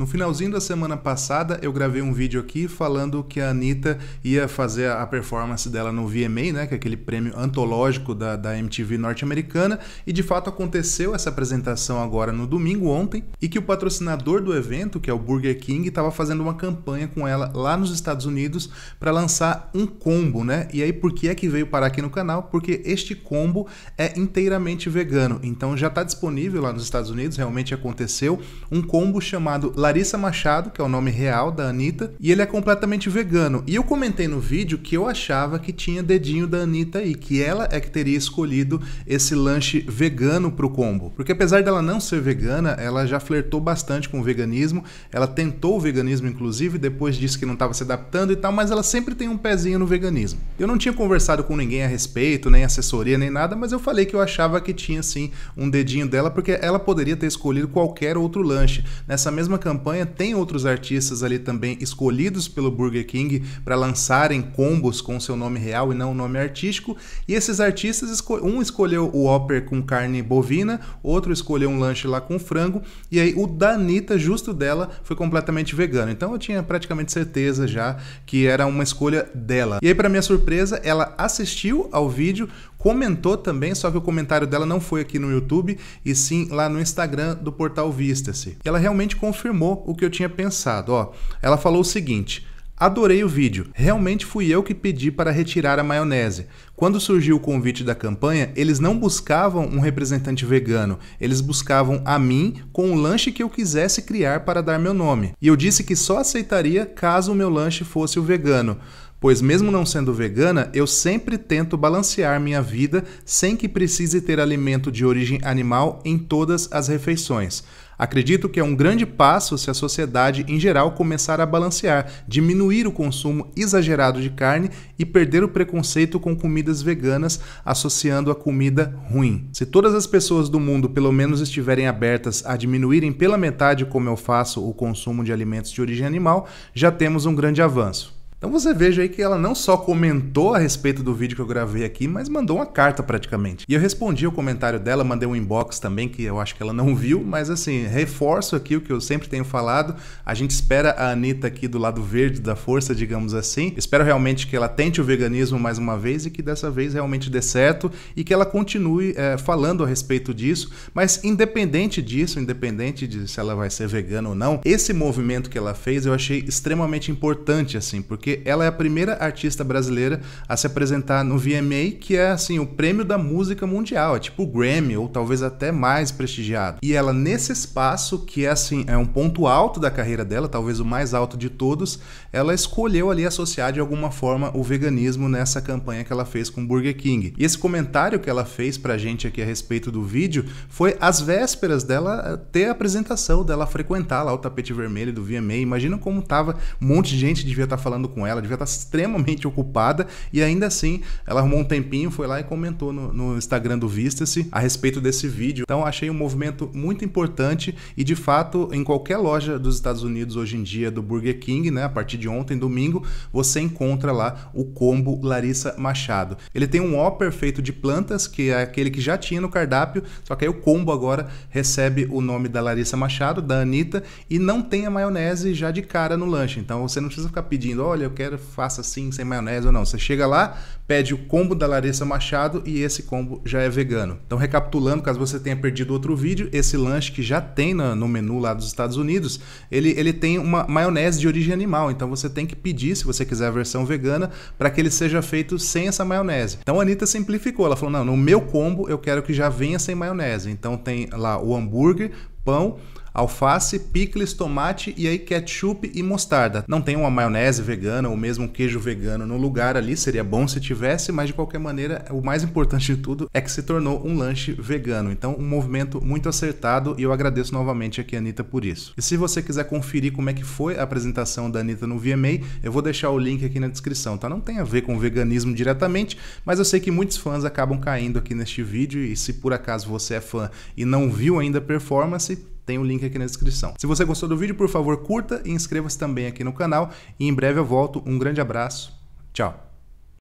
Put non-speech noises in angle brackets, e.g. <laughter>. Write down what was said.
No finalzinho da semana passada, eu gravei um vídeo aqui falando que a Anitta ia fazer a performance dela no VMA, né, que é aquele prêmio antológico da, da MTV norte-americana, e de fato aconteceu essa apresentação agora no domingo ontem, e que o patrocinador do evento, que é o Burger King, estava fazendo uma campanha com ela lá nos Estados Unidos para lançar um combo, né? E aí por que é que veio parar aqui no canal? Porque este combo é inteiramente vegano, então já está disponível lá nos Estados Unidos, realmente aconteceu um combo chamado La Clarissa Machado, que é o nome real da Anitta, e ele é completamente vegano. E eu comentei no vídeo que eu achava que tinha dedinho da Anitta aí, que ela é que teria escolhido esse lanche vegano pro combo. Porque apesar dela não ser vegana, ela já flertou bastante com o veganismo, ela tentou o veganismo inclusive, depois disse que não estava se adaptando e tal, mas ela sempre tem um pezinho no veganismo. Eu não tinha conversado com ninguém a respeito, nem assessoria, nem nada, mas eu falei que eu achava que tinha sim um dedinho dela, porque ela poderia ter escolhido qualquer outro lanche. Nessa mesma campanha campanha tem outros artistas ali também escolhidos pelo Burger King para lançarem combos com seu nome real e não o nome artístico. E esses artistas, um escolheu o Whopper com carne bovina, outro escolheu um lanche lá com frango, e aí o da Anitta, justo dela, foi completamente vegano. Então eu tinha praticamente certeza já que era uma escolha dela. E aí, para minha surpresa, ela assistiu ao vídeo, comentou também, só que o comentário dela não foi aqui no YouTube, e sim lá no Instagram do portal Vista-se. Ela realmente confirmou o que eu tinha pensado. Ó, ela falou o seguinte. Adorei o vídeo. Realmente fui eu que pedi para retirar a maionese. Quando surgiu o convite da campanha, eles não buscavam um representante vegano, eles buscavam a mim com o lanche que eu quisesse criar para dar meu nome. E eu disse que só aceitaria caso o meu lanche fosse o vegano pois, mesmo não sendo vegana, eu sempre tento balancear minha vida sem que precise ter alimento de origem animal em todas as refeições. Acredito que é um grande passo se a sociedade em geral começar a balancear, diminuir o consumo exagerado de carne e perder o preconceito com comidas veganas associando a comida ruim. Se todas as pessoas do mundo pelo menos estiverem abertas a diminuírem pela metade, como eu faço, o consumo de alimentos de origem animal, já temos um grande avanço. Então você veja aí que ela não só comentou a respeito do vídeo que eu gravei aqui, mas mandou uma carta praticamente. E eu respondi o comentário dela, mandei um inbox também, que eu acho que ela não viu, mas assim, reforço aqui o que eu sempre tenho falado. A gente espera a Anitta aqui do lado verde da força, digamos assim. Espero realmente que ela tente o veganismo mais uma vez e que dessa vez realmente dê certo e que ela continue é, falando a respeito disso. Mas independente disso, independente de se ela vai ser vegana ou não, esse movimento que ela fez eu achei extremamente importante, assim, porque porque ela é a primeira artista brasileira a se apresentar no VMA, que é assim o prêmio da música mundial, é tipo o Grammy ou talvez até mais prestigiado. E ela nesse espaço que é assim é um ponto alto da carreira dela, talvez o mais alto de todos, ela escolheu ali associar de alguma forma o veganismo nessa campanha que ela fez com o Burger King. E esse comentário que ela fez pra gente aqui a respeito do vídeo foi às vésperas dela eh, ter a apresentação dela frequentar lá o tapete vermelho do VMA. Imagina como tava um monte de gente devia estar tá falando com com ela, devia estar extremamente <laughs> ocupada, e ainda assim ela arrumou um tempinho, foi lá e comentou no, no Instagram do Vista-se a respeito desse vídeo. Então achei um movimento muito importante e de fato em qualquer loja dos Estados Unidos hoje em dia do Burger King, né, a partir de ontem, domingo, você encontra lá o combo Larissa Machado. Ele tem um Whopper feito de plantas, que é aquele que já tinha no cardápio, só que aí o combo agora recebe o nome da Larissa Machado, da Anitta, e não tem a maionese já de cara no lanche. Então você não precisa ficar pedindo, olha, eu quero, faça assim, sem maionese ou não. Você chega lá, pede o combo da Larissa Machado e esse combo já é vegano. Então, recapitulando, caso você tenha perdido outro vídeo, esse lanche que já tem no menu lá dos Estados Unidos, ele, ele tem uma maionese de origem animal. Então, você tem que pedir, se você quiser a versão vegana, para que ele seja feito sem essa maionese. Então, a Anitta simplificou. Ela falou: não, no meu combo eu quero que já venha sem maionese. Então, tem lá o hambúrguer, pão, alface, picles, tomate e aí ketchup e mostarda. Não tem uma maionese vegana ou mesmo um queijo vegano no lugar ali, seria bom se tivesse, mas de qualquer maneira, o mais importante de tudo é que se tornou um lanche vegano. Então, um movimento muito acertado e eu agradeço novamente aqui a Anitta por isso. E se você quiser conferir como é que foi a apresentação da Anitta no VMA, eu vou deixar o link aqui na descrição, tá? Não tem a ver com veganismo diretamente, mas eu sei que muitos fãs acabam caindo aqui neste vídeo e se por acaso você é fã e não viu ainda a performance, tem o um link aqui na descrição. Se você gostou do vídeo, por favor, curta e inscreva-se também aqui no canal. E em breve eu volto. Um grande abraço. Tchau.